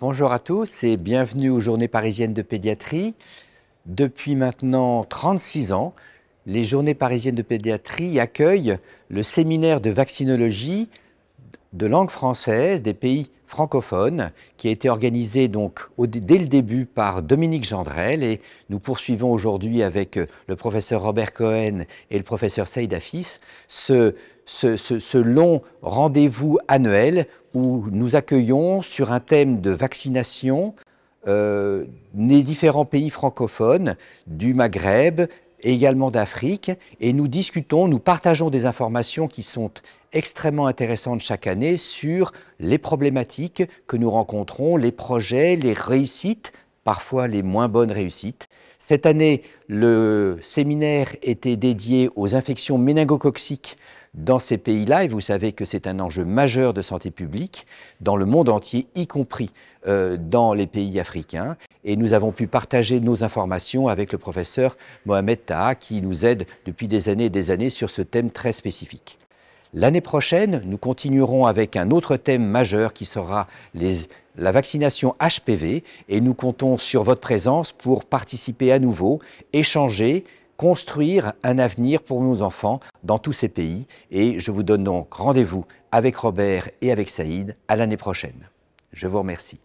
Bonjour à tous et bienvenue aux Journées parisiennes de pédiatrie. Depuis maintenant 36 ans, les Journées parisiennes de pédiatrie accueillent le séminaire de vaccinologie de langue française des pays francophones, qui a été organisé donc dès le début par Dominique Gendrel. Et nous poursuivons aujourd'hui avec euh, le professeur Robert Cohen et le professeur Saïd Fis ce, long rendez-vous annuel où nous accueillons sur un thème de vaccination les euh, différents pays francophones du Maghreb, et également d'Afrique. Et nous discutons, nous partageons des informations qui sont extrêmement intéressantes chaque année sur les problématiques que nous rencontrons, les projets, les réussites parfois les moins bonnes réussites. Cette année, le séminaire était dédié aux infections méningococciques dans ces pays-là, et vous savez que c'est un enjeu majeur de santé publique dans le monde entier, y compris euh, dans les pays africains. Et nous avons pu partager nos informations avec le professeur Mohamed Taha, qui nous aide depuis des années et des années sur ce thème très spécifique. L'année prochaine, nous continuerons avec un autre thème majeur qui sera la vaccination HPV et nous comptons sur votre présence pour participer à nouveau, échanger, construire un avenir pour nos enfants dans tous ces pays. Et je vous donne donc rendez-vous avec Robert et avec Saïd à l'année prochaine. Je vous remercie.